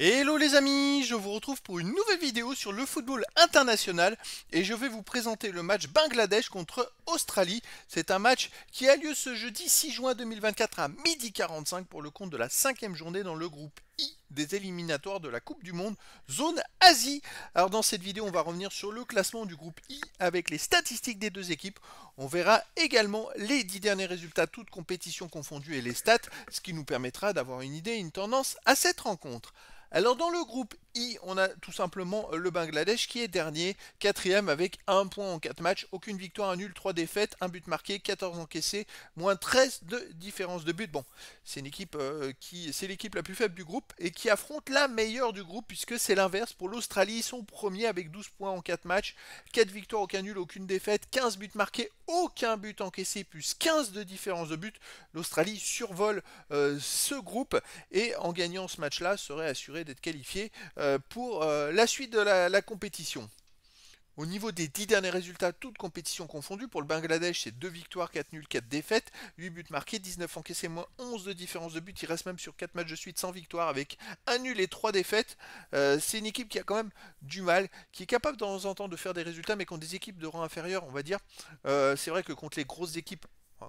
Hello les amis, je vous retrouve pour une nouvelle vidéo sur le football international et je vais vous présenter le match Bangladesh contre Australie. C'est un match qui a lieu ce jeudi 6 juin 2024 à 12h45 pour le compte de la cinquième journée dans le groupe I des éliminatoires de la Coupe du Monde zone Asie. Alors dans cette vidéo, on va revenir sur le classement du groupe I avec les statistiques des deux équipes. On verra également les 10 derniers résultats, toutes compétitions confondues et les stats, ce qui nous permettra d'avoir une idée et une tendance à cette rencontre. Alors dans le groupe I, on a tout simplement euh, le Bangladesh qui est dernier, quatrième avec 1 point en 4 matchs, aucune victoire, un nul, 3 défaites, un but marqué, 14 encaissés, moins 13 de différence de but. Bon, c'est une équipe euh, qui c'est l'équipe la plus faible du groupe et qui affronte la meilleure du groupe puisque c'est l'inverse pour l'Australie, son premier avec 12 points en 4 matchs, 4 victoires, aucun nul, aucune défaite, 15 buts marqués, aucun but encaissé plus 15 de différence de but. L'Australie survole euh, ce groupe et en gagnant ce match-là serait assuré d'être qualifié euh, pour euh, la suite de la, compétition. Au niveau des 10 derniers résultats, toutes compétitions confondues, pour le Bangladesh, c'est 2 victoires, 4 nuls, 4 défaites, 8 buts marqués, 19 encaissés, moins 11 de différence de but. Il reste même sur 4 matchs de suite sans victoire avec 1 nul et 3 défaites. Euh, c'est une équipe qui a quand même du mal, qui est capable de temps en temps de faire des résultats, mais contre des équipes de rang inférieur, on va dire. c'est vrai que contre les grosses équipes,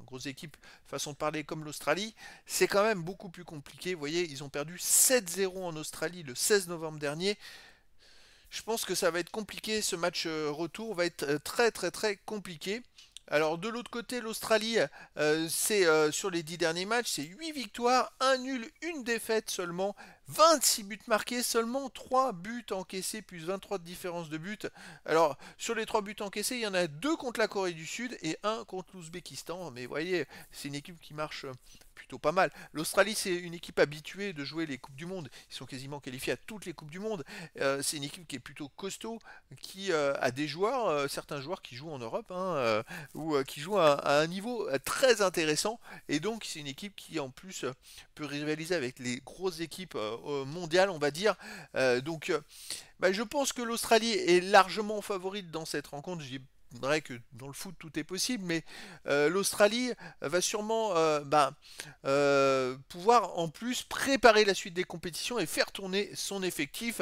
Grosse équipe façon de parler comme l'Australie, c'est quand même beaucoup plus compliqué. Vous voyez, ils ont perdu 7-0 en Australie le 16 novembre dernier. Je pense que ça va être compliqué, ce match euh, retour va être euh, très très très compliqué. Alors de l'autre côté, l'Australie, euh, c'est sur les 10 derniers matchs, c'est 8 victoires, 1 nul, une défaite seulement. 26 buts marqués, seulement 3 buts encaissés, plus 23 de différence de buts. Alors, sur les 3 buts encaissés, il y en a 2 contre la Corée du Sud et 1 contre l'Ouzbékistan. Mais vous voyez, c'est une équipe qui marche plutôt pas mal. L'Australie, c'est une équipe habituée de jouer les Coupes du Monde. Ils sont quasiment qualifiés à toutes les Coupes du Monde. Euh, c'est une équipe qui est plutôt costaud, qui euh, a des joueurs, euh, certains joueurs qui jouent en Europe, hein, ou qui jouent à, un niveau très intéressant. Et donc, c'est une équipe qui, en plus, peut rivaliser avec les grosses équipes mondiales, on va dire. donc, bah, je pense que l'Australie est largement favorite dans cette rencontre. j'ai vrai que dans le foot tout est possible, mais euh, l'Australie va sûrement euh, ben, euh, pouvoir en plus préparer la suite des compétitions et faire tourner son effectif.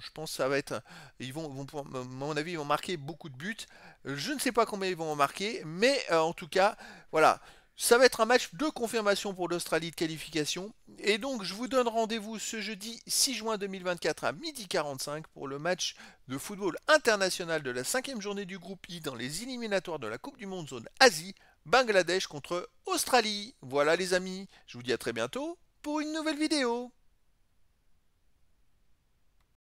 je pense que ça va être. Ils vont, à mon avis, ils vont marquer beaucoup de buts. Je ne sais pas combien ils vont en marquer, mais en tout cas, voilà. Ça va être un match de confirmation pour l'Australie de qualification. Et donc, je vous donne rendez-vous ce jeudi 6 juin 2024 à 12h45 pour le match de football international de la cinquième journée du groupe I dans les éliminatoires de la Coupe du Monde Zone Asie, Bangladesh contre Australie. Voilà les amis, je vous dis à très bientôt pour une nouvelle vidéo.